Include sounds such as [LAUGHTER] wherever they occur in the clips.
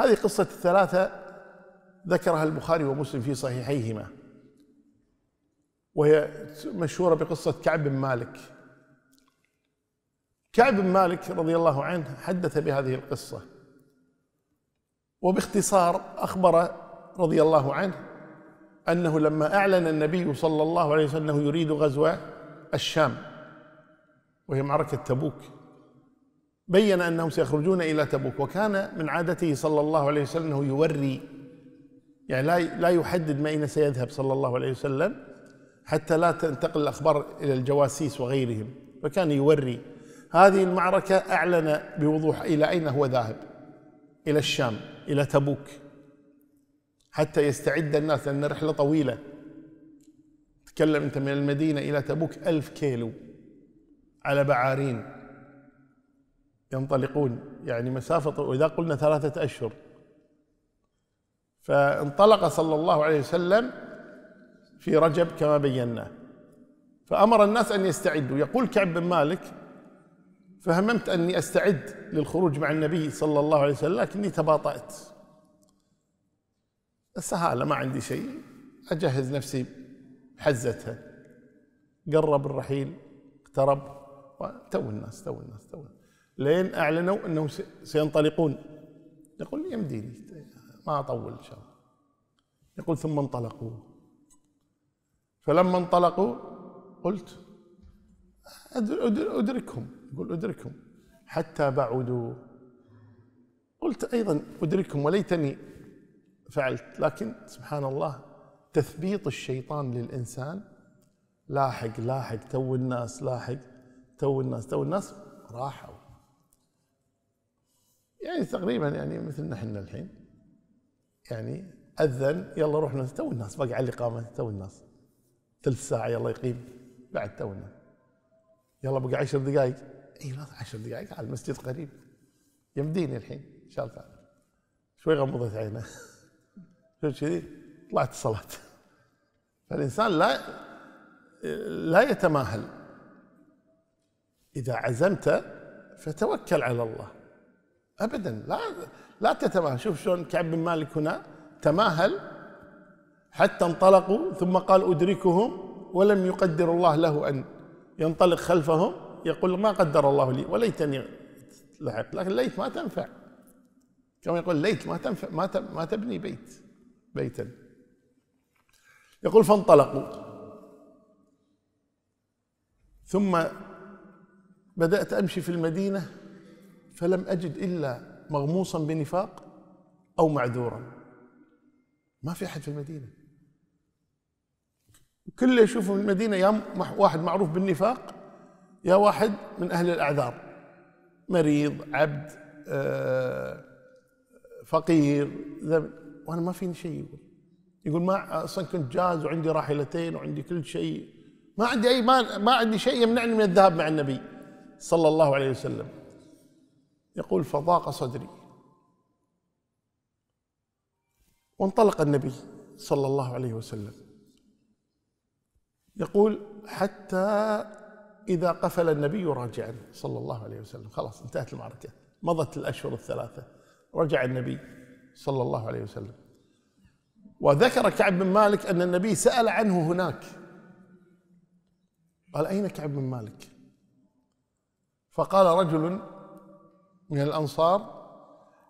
هذه قصة الثلاثة ذكرها البخاري ومسلم في صحيحيهما وهي مشهورة بقصة كعب بن مالك كعب بن مالك رضي الله عنه حدث بهذه القصة وباختصار أخبر رضي الله عنه أنه لما أعلن النبي صلى الله عليه وسلم أنه يريد غزو الشام وهي معركة تبوك بين انهم سيخرجون الى تبوك وكان من عادته صلى الله عليه وسلم انه يوري يعني لا لا يحدد ما اين سيذهب صلى الله عليه وسلم حتى لا تنتقل الاخبار الى الجواسيس وغيرهم فكان يوري هذه المعركه اعلن بوضوح الى اين هو ذاهب الى الشام الى تبوك حتى يستعد الناس لان رحله طويله تكلم انت من المدينه الى تبوك ألف كيلو على بعارين ينطلقون يعني مسافة وإذا قلنا ثلاثة أشهر فانطلق صلى الله عليه وسلم في رجب كما بينا فأمر الناس أن يستعدوا يقول كعب بن مالك فهممت أني أستعد للخروج مع النبي صلى الله عليه وسلم لكني تباطأت السهالة ما عندي شيء أجهز نفسي حزتها قرب الرحيل اقترب تو الناس تو الناس تو الناس لين اعلنوا انهم سينطلقون يقول يمديني ما اطول ان شاء الله يقول ثم انطلقوا فلما انطلقوا قلت ادركهم يقول ادركهم حتى بعدوا قلت ايضا ادركهم وليتني فعلت لكن سبحان الله تثبيط الشيطان للانسان لاحق لاحق تو الناس لاحق تو الناس تو الناس راحوا يعني تقريبا يعني مثل نحن الحين يعني اذن يلا روحنا تو الناس باقي على الاقامه تو الناس ثلث ساعه يلا يقيم بعد تو الناس يلا بقى عشر دقائق اي لا عشر دقائق على المسجد قريب يمديني الحين ان شاء الله شوي غمضت عينه [LAUGHS] شفت كذي طلعت الصلاه فالانسان لا لا يتماهل اذا عزمت فتوكل على الله ابدا لا لا تتماهل شوف شلون كعب بن مالك هنا تماهل حتى انطلقوا ثم قال ادركهم ولم يقدر الله له ان ينطلق خلفهم يقول ما قدر الله لي وليتني لحقت لكن ليت ما تنفع كما يقول ليت ما تنفع ما ما تبني بيت بيتا يقول فانطلقوا ثم بدأت أمشي في المدينة فلم أجد إلا مغموصا بنفاق أو معذورا ما في أحد في المدينة كل اللي يشوفه في المدينة يا واحد معروف بالنفاق يا واحد من أهل الأعذار مريض عبد آه، فقير وأنا ما فيني شيء يقول يقول ما أصلا كنت جاز وعندي راحلتين وعندي كل شيء ما عندي أي ما, ما عندي شيء يمنعني من الذهاب مع النبي صلى الله عليه وسلم يقول فضاق صدري وانطلق النبي صلى الله عليه وسلم يقول حتى إذا قفل النبي راجعا صلى الله عليه وسلم خلاص انتهت المعركة مضت الأشهر الثلاثة رجع النبي صلى الله عليه وسلم وذكر كعب بن مالك أن النبي سأل عنه هناك قال أين كعب بن مالك فقال رجل من الأنصار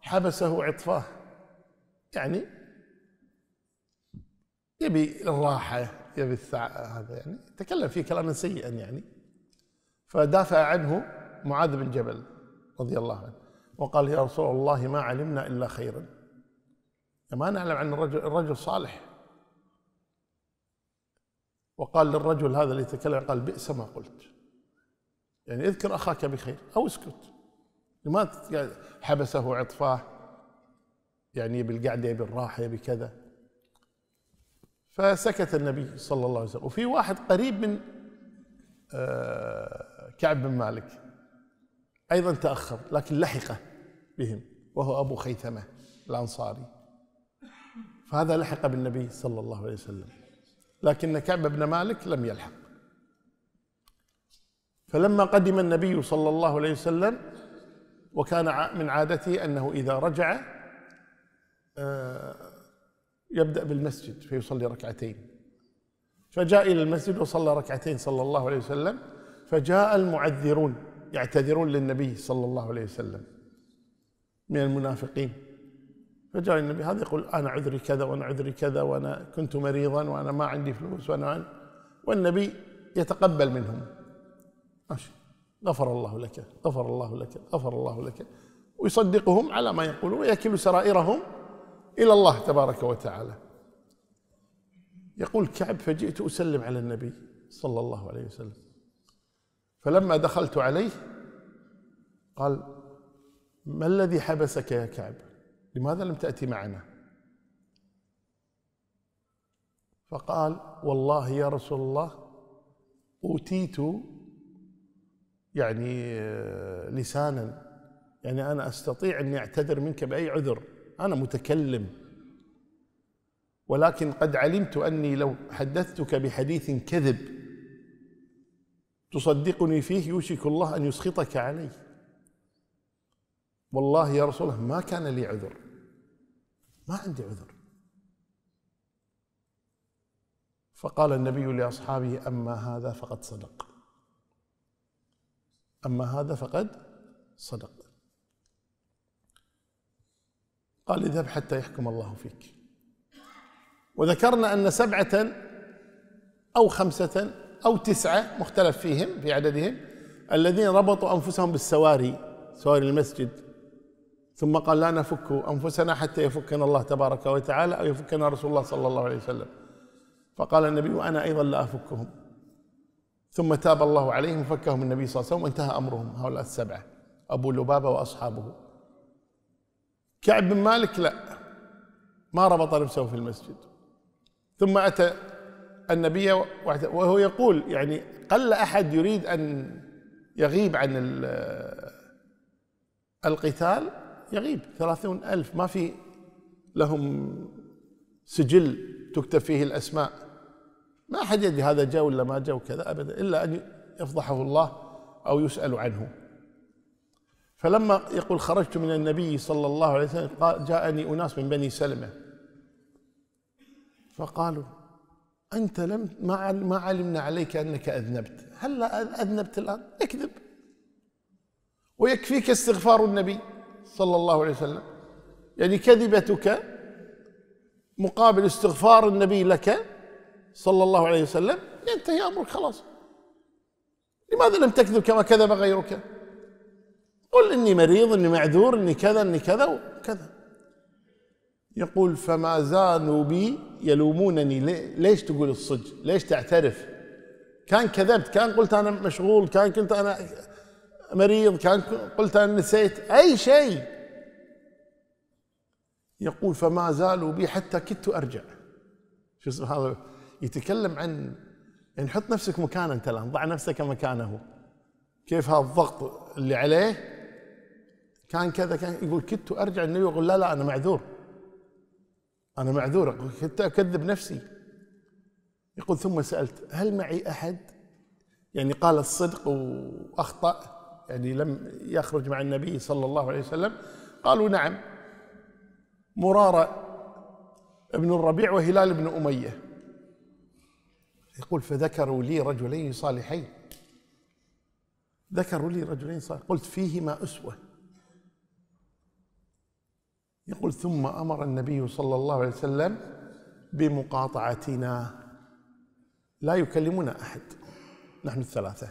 حبسه عطفاه يعني يبي الراحة يبي السعة هذا يعني تكلم فيه كلاما سيئا يعني فدافع عنه معاذ بن جبل رضي الله عنه وقال يا رسول الله ما علمنا إلا خيرا ما نعلم عن الرجل الرجل صالح وقال للرجل هذا اللي تكلم قال بئس ما قلت يعني اذكر أخاك بخير أو اسكت ما يعني حبسه عطفاه يعني بالقعدة بالراحة بكذا يبي كذا فسكت النبي صلى الله عليه وسلم وفي واحد قريب من آه، كعب بن مالك أيضا تأخر لكن لحقه بهم وهو أبو خيثمة الأنصاري فهذا لحق بالنبي صلى الله عليه وسلم لكن كعب بن مالك لم يلحق فلما قدم النبي صلى الله عليه وسلم وكان من عادته أنه إذا رجع آه، يبدأ بالمسجد فيصلي ركعتين فجاء إلى المسجد وصلى ركعتين صلى الله عليه وسلم فجاء المعذرون يعتذرون للنبي صلى الله عليه وسلم من المنافقين فجاء النبي هذا يقول أنا عذري كذا وأنا عذري كذا وأنا كنت مريضا وأنا ما عندي فلوس وأنا والنبي يتقبل منهم ماشي غفر الله لك غفر الله لك غفر الله لك ويصدقهم على ما يقولون ويكل سرائرهم إلى الله تبارك وتعالى يقول كعب فجئت أسلم على النبي صلى الله عليه وسلم فلما دخلت عليه قال ما الذي حبسك يا كعب لماذا لم تأتي معنا فقال والله يا رسول الله أوتيت يعني لسانا يعني انا استطيع اني اعتذر منك باي عذر انا متكلم ولكن قد علمت اني لو حدثتك بحديث كذب تصدقني فيه يوشك الله ان يسخطك علي والله يا رسول الله ما كان لي عذر ما عندي عذر فقال النبي لاصحابه اما هذا فقد صدق أما هذا فقد صدق قال اذهب حتى يحكم الله فيك وذكرنا أن سبعة أو خمسة أو تسعة مختلف فيهم في عددهم الذين ربطوا أنفسهم بالسواري سواري المسجد ثم قال لا نفك أنفسنا حتى يفكنا الله تبارك وتعالى أو يفكنا رسول الله صلى الله عليه وسلم فقال النبي وأنا أيضا لا أفكهم ثم تاب الله عليهم وفكهم النبي صلى الله عليه وسلم وانتهى امرهم هؤلاء السبعه ابو لبابه واصحابه كعب بن مالك لا ما ربط نفسه في المسجد ثم اتى النبي وهو يقول يعني قل احد يريد ان يغيب عن القتال يغيب ثلاثون ألف ما في لهم سجل تكتب فيه الأسماء ما حد يدري هذا جاء ولا ما جاء وكذا أبدا إلا أن يفضحه الله أو يسأل عنه فلما يقول خرجت من النبي صلى الله عليه وسلم قال جاءني أناس من بني سلمة فقالوا أنت لم ما علمنا عليك أنك أذنبت هل أذنبت الآن اكذب ويكفيك استغفار النبي صلى الله عليه وسلم يعني كذبتك مقابل استغفار النبي لك صلى الله عليه وسلم ينتهي أمرك خلاص لماذا لم تكذب كما كذب غيرك قل إني مريض إني معذور إني كذا إني كذا وكذا يقول فما زالوا بي يلومونني ليش تقول الصدق ليش تعترف كان كذبت كان قلت أنا مشغول كان كنت أنا مريض كان قلت أنا نسيت أي شيء يقول فما زالوا بي حتى كدت أرجع شو هذا يتكلم عن يعني حط نفسك مكانه انت الان ضع نفسك مكانه كيف هذا الضغط اللي عليه كان كذا كان يقول كنت ارجع النبي يقول لا لا انا معذور انا معذور كنت اكذب نفسي يقول ثم سالت هل معي احد يعني قال الصدق واخطا يعني لم يخرج مع النبي صلى الله عليه وسلم قالوا نعم مراره ابن الربيع وهلال بن اميه يقول فذكروا لي رجلين صالحين ذكروا لي رجلين صالحين قلت فيهما أسوة يقول ثم أمر النبي صلى الله عليه وسلم بمقاطعتنا لا يكلمنا أحد نحن الثلاثة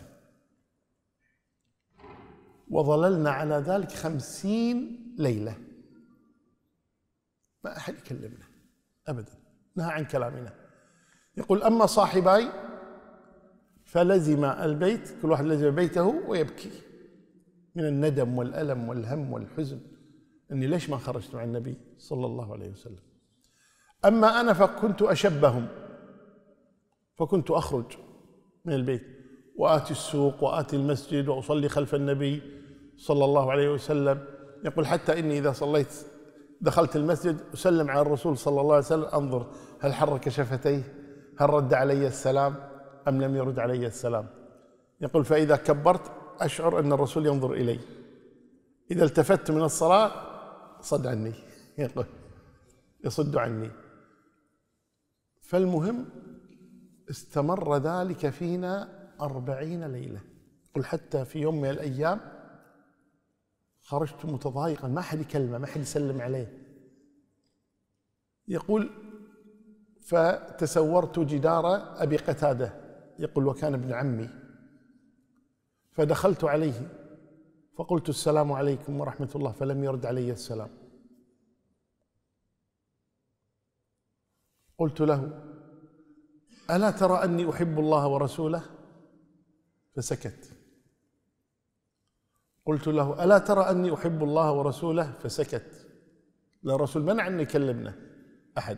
وظللنا على ذلك خمسين ليلة ما أحد يكلمنا أبدا نهى عن كلامنا يقول أما صاحباي فلزم البيت كل واحد لزم بيته ويبكي من الندم والألم والهم والحزن أني ليش ما خرجت مع النبي صلى الله عليه وسلم أما أنا فكنت أشبهم فكنت أخرج من البيت وآتي السوق وآتي المسجد وأصلي خلف النبي صلى الله عليه وسلم يقول حتى إني إذا صليت دخلت المسجد أسلم على الرسول صلى الله عليه وسلم أنظر هل حرك شفتيه هل رد علي السلام أم لم يرد علي السلام يقول فإذا كبرت أشعر أن الرسول ينظر إلي إذا التفت من الصلاة صد عني [LAUGHS] يقول يصد عني فالمهم استمر ذلك فينا أربعين ليلة قل حتى في يوم من الأيام خرجت متضايقا ما حد يكلمه ما حد يسلم عليه يقول فتسورت جدار أبي قتادة يقول وكان ابن عمي فدخلت عليه فقلت السلام عليكم ورحمة الله فلم يرد علي السلام قلت له ألا ترى أني أحب الله ورسوله فسكت قلت له ألا ترى أني أحب الله ورسوله فسكت لا رسول منع أن يكلمنا أحد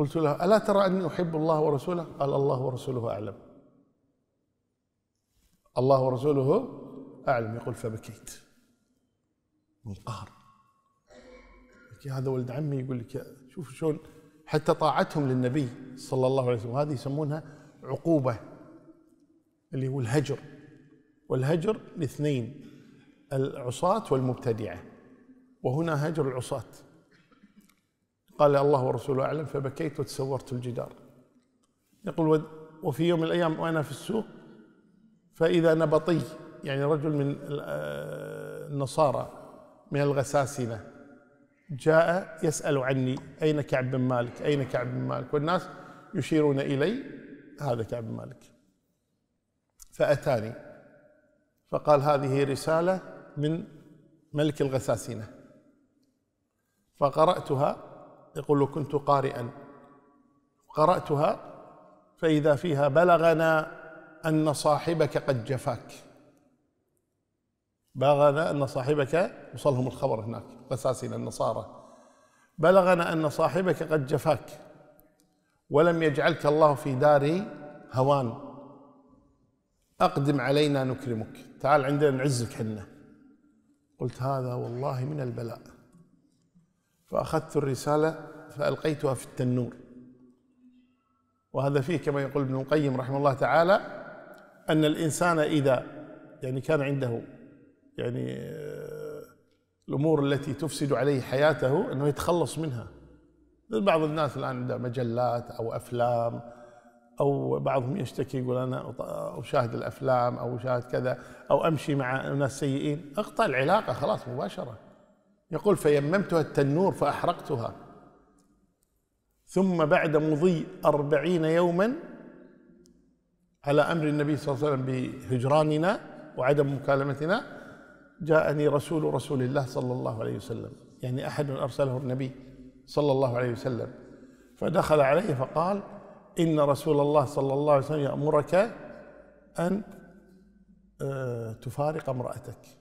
قلت له ألا ترى أني أحب الله ورسوله قال الله ورسوله أعلم الله ورسوله أعلم يقول فبكيت من قهر هذا ولد عمي يقول لك شوف شلون حتى طاعتهم للنبي صلى الله عليه وسلم هذه يسمونها عقوبة اللي هو الهجر والهجر لاثنين العصاة والمبتدعة وهنا هجر العصاة قال الله ورسوله أعلم فبكيت وتسورت الجدار يقول وفي يوم من الأيام وأنا في السوق فإذا نبطي يعني رجل من آه، النصارى من الغساسنة جاء يسأل عني أين كعب بن مالك أين كعب بن مالك والناس يشيرون إلي هذا كعب بن مالك فأتاني فقال هذه رسالة من ملك الغساسنة فقرأتها يقول كنت قارئا قرأتها فإذا فيها بلغنا أن صاحبك قد جفاك بلغنا أن صاحبك وصلهم الخبر هناك أساس النصارى بلغنا أن صاحبك قد جفاك ولم يجعلك الله في دار هوان أقدم علينا نكرمك تعال عندنا نعزك حنا قلت هذا والله من البلاء فأخذت الرسالة فألقيتها في التنور وهذا فيه كما يقول ابن القيم رحمه الله تعالى أن الإنسان إذا يعني كان عنده يعني آه، الأمور التي تفسد عليه حياته أنه يتخلص منها بعض الناس الآن عنده مجلات أو أفلام أو بعضهم يشتكي يقول أنا أشاهد الأفلام أو أشاهد كذا أو أمشي مع ناس سيئين أقطع العلاقة خلاص مباشرة يقول فيممتها التنور فأحرقتها ثم بعد مضي أربعين يوما على أمر النبي صلى الله عليه وسلم بهجراننا وعدم مكالمتنا جاءني رسول رسول الله صلى الله عليه وسلم يعني أحد أرسله النبي صلى الله عليه وسلم فدخل عليه فقال إن رسول الله صلى الله عليه وسلم يأمرك أن آه، تفارق امرأتك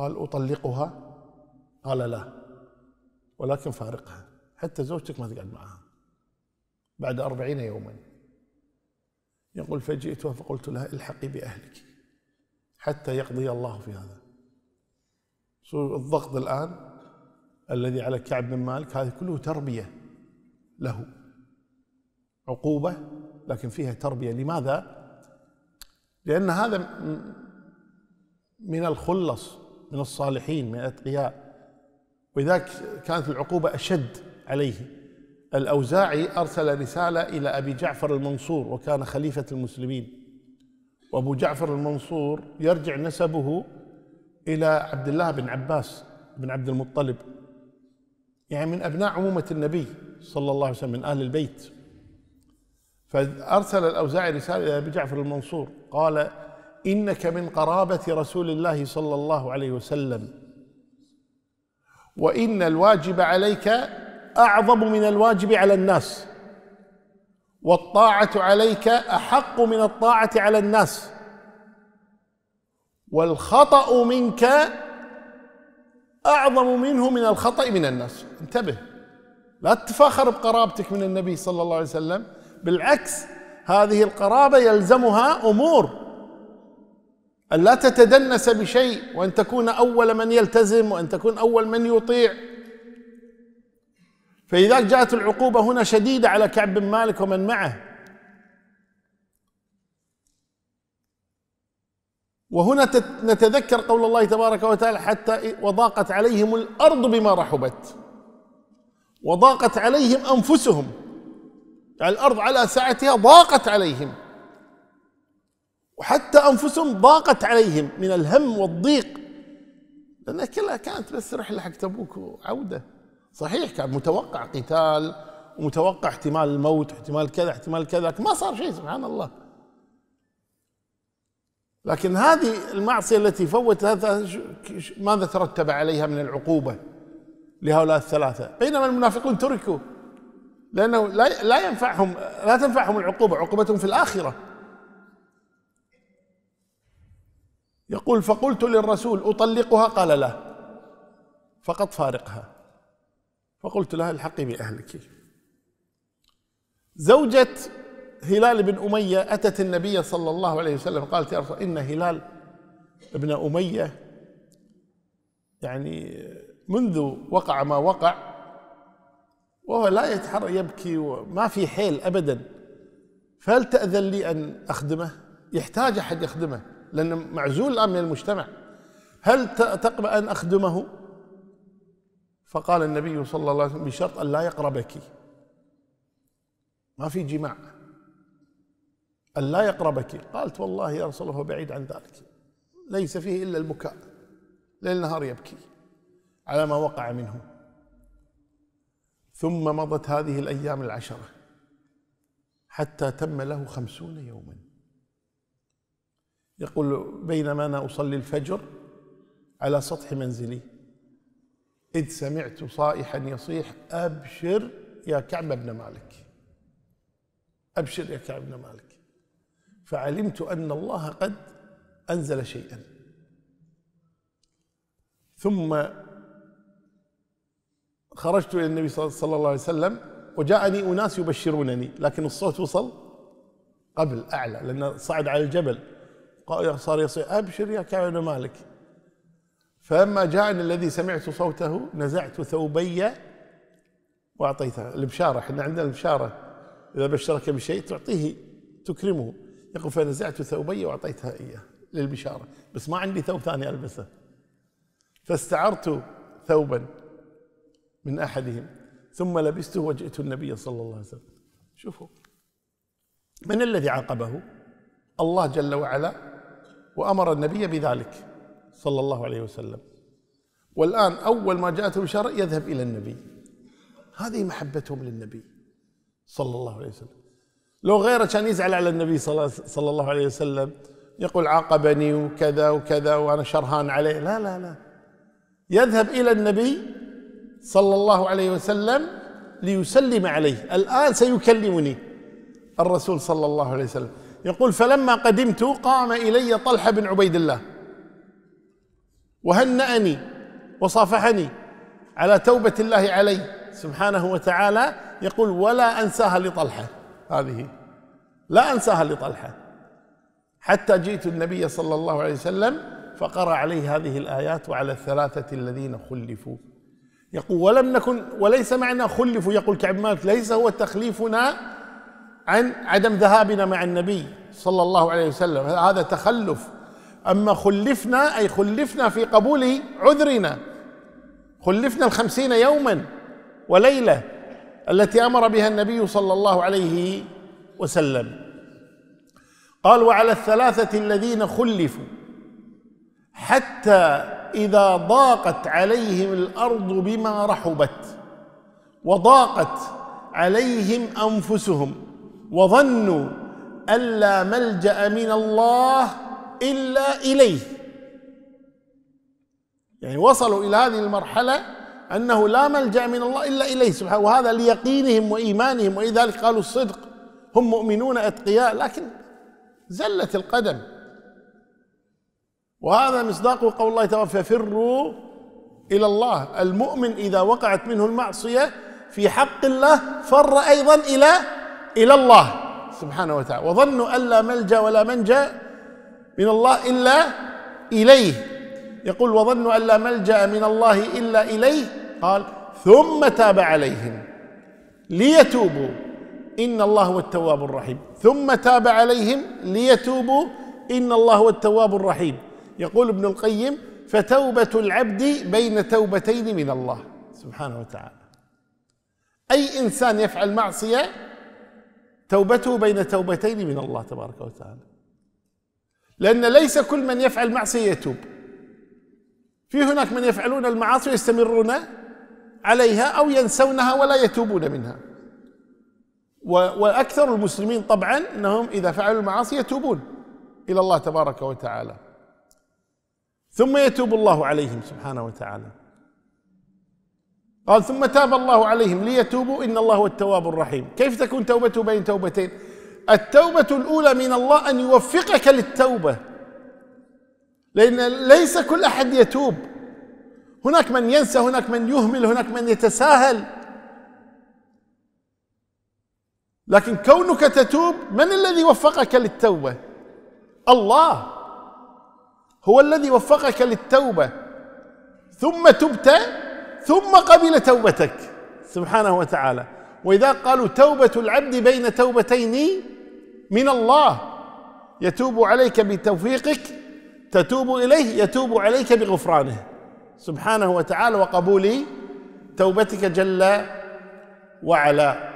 قال أطلقها قال لا ولكن فارقها حتى زوجتك ما تقعد معها بعد أربعين يوما يقول فجئتها فقلت لها الحقي بأهلك حتى يقضي الله في هذا شو الضغط الآن الذي على كعب بن مالك هذه كله تربية له عقوبة لكن فيها تربية لماذا؟ لأن هذا من الخلص من الصالحين من الأتقياء ولذلك كانت العقوبة أشد عليه الأوزاعي أرسل رسالة إلى أبي جعفر المنصور وكان خليفة المسلمين وأبو جعفر المنصور يرجع نسبه إلى عبد الله بن عباس بن عبد المطلب يعني من أبناء عمومة النبي صلى الله عليه وسلم من أهل البيت فأرسل الأوزاعي رسالة إلى أبي جعفر المنصور قال انك من قرابه رسول الله صلى الله عليه وسلم وان الواجب عليك اعظم من الواجب على الناس والطاعه عليك احق من الطاعه على الناس والخطا منك اعظم منه من الخطا من الناس انتبه لا تتفاخر بقرابتك من النبي صلى الله عليه وسلم بالعكس هذه القرابه يلزمها امور أن لا تتدنس بشيء وأن تكون أول من يلتزم وأن تكون أول من يطيع فلذلك جاءت العقوبة هنا شديدة على كعب بن مالك ومن معه وهنا نتذكر قول الله تبارك وتعالى حتى وضاقت عليهم الأرض بما رحبت وضاقت عليهم أنفسهم يعني الأرض على سعتها ضاقت عليهم وحتى أنفسهم ضاقت عليهم من الهم والضيق لأنها كلها كانت بس رحلة حق تبوك وعودة صحيح كان متوقع قتال ومتوقع احتمال الموت واحتمال كذا احتمال كذا لكن ما صار شيء سبحان الله لكن هذه المعصية التي فوت ماذا ترتب عليها من العقوبة لهؤلاء الثلاثة بينما المنافقون تركوا لأنه لا ينفعهم لا تنفعهم العقوبة عقوبتهم في الآخرة يقول فقلت للرسول أطلقها قال لا فقط فارقها فقلت لها الحقي بأهلك زوجة هلال بن أمية أتت النبي صلى الله عليه وسلم قالت يا رسول إن هلال بن أمية يعني منذ وقع ما وقع وهو لا يتحرك يبكي وما في حيل أبدا فهل تأذن لي أن أخدمه يحتاج أحد يخدمه لأنه معزول الآن من المجتمع هل تقبل أن أخدمه فقال النبي صلى الله عليه وسلم بشرط أن لا يقربك ما في جماع أن لا يقربك قالت والله يا رسول الله بعيد عن ذلك ليس فيه إلا البكاء ليل نهار يبكي على ما وقع منه ثم مضت هذه الأيام العشرة حتى تم له خمسون يوماً يقول بينما أنا أصلي الفجر على سطح منزلي إذ سمعت صائحا يصيح أبشر يا كعب بن مالك أبشر يا كعب بن مالك فعلمت أن الله قد أنزل شيئا ثم خرجت إلى النبي صلى الله عليه وسلم وجاءني أناس يبشرونني لكن الصوت وصل قبل أعلى لأن صعد على الجبل صار يصيح أبشر يا كعب بن مالك فلما جاءني الذي سمعت صوته نزعت ثوبي وأعطيته البشارة احنا عندنا البشارة إذا بشرك بشيء تعطيه تكرمه يقول فنزعت ثوبي وأعطيتها إياه للبشارة بس ما عندي ثوب ثاني ألبسه فاستعرت ثوبا من أحدهم ثم لبسته وجئت النبي صلى الله عليه وسلم شوفوا من الذي عاقبه الله جل وعلا وأمر النبي بذلك صلى الله عليه وسلم والآن أول ما جاءته بشارة يذهب إلى النبي هذه محبتهم للنبي صلى الله عليه وسلم لو غيره كان يزعل على النبي صلى الله عليه وسلم يقول عاقبني وكذا وكذا وأنا شرهان عليه لا لا لا يذهب إلى النبي صلى الله عليه وسلم ليسلم عليه الآن سيكلمني الرسول صلى الله عليه وسلم يقول فلما قدمت قام إلي طلحة بن عبيد الله وهنأني وصافحني على توبة الله علي سبحانه وتعالى يقول ولا أنساها لطلحة هذه لا أنساها لطلحة حتى جئت النبي صلى الله عليه وسلم فقرأ عليه هذه الآيات وعلى الثلاثة الذين خلفوا يقول ولم نكن وليس معنى خلفوا يقول كعب مالك ليس هو تخليفنا عن عدم ذهابنا مع النبي صلى الله عليه وسلم هذا تخلف أما خلفنا أي خلفنا في قبول عذرنا خلفنا الخمسين يوما وليلة التي أمر بها النبي صلى الله عليه وسلم قال وعلى الثلاثة الذين خلفوا حتى إذا ضاقت عليهم الأرض بما رحبت وضاقت عليهم أنفسهم وظنوا أن لا ملجأ من الله إلا إليه يعني وصلوا إلى هذه المرحلة أنه لا ملجأ من الله إلا إليه سبحانه وهذا ليقينهم وإيمانهم ولذلك قالوا الصدق هم مؤمنون أتقياء لكن زلت القدم وهذا مصداق قول الله تعالى ففروا إلى الله المؤمن إذا وقعت منه المعصية في حق الله فر أيضا إلى الى الله سبحانه وتعالى وظنوا ان لا ملجا ولا منجا من الله الا اليه يقول وظنوا ان لا ملجا من الله الا اليه قال ثم تاب عليهم ليتوبوا ان الله هو التواب الرحيم ثم تاب عليهم ليتوبوا ان الله هو التواب الرحيم يقول ابن القيم فتوبه العبد بين توبتين من الله سبحانه وتعالى اي انسان يفعل معصيه توبته بين توبتين من الله تبارك وتعالى لأن ليس كل من يفعل معصية يتوب في هناك من يفعلون المعاصي ويستمرون عليها أو ينسونها ولا يتوبون منها وأكثر المسلمين طبعا أنهم إذا فعلوا المعاصي يتوبون إلى الله تبارك وتعالى ثم يتوب الله عليهم سبحانه وتعالى قال ثم تاب الله عليهم ليتوبوا إن الله هو التواب الرحيم كيف تكون توبته بين توبتين التوبة الأولى من الله أن يوفقك للتوبة لأن ليس كل أحد يتوب هناك من ينسى هناك من يهمل هناك من يتساهل لكن كونك تتوب من الذي وفقك للتوبة الله هو الذي وفقك للتوبة ثم تبت ثم قبل توبتك سبحانه وتعالى واذا قالوا توبه العبد بين توبتين من الله يتوب عليك بتوفيقك تتوب اليه يتوب عليك بغفرانه سبحانه وتعالى وقبول توبتك جل وعلا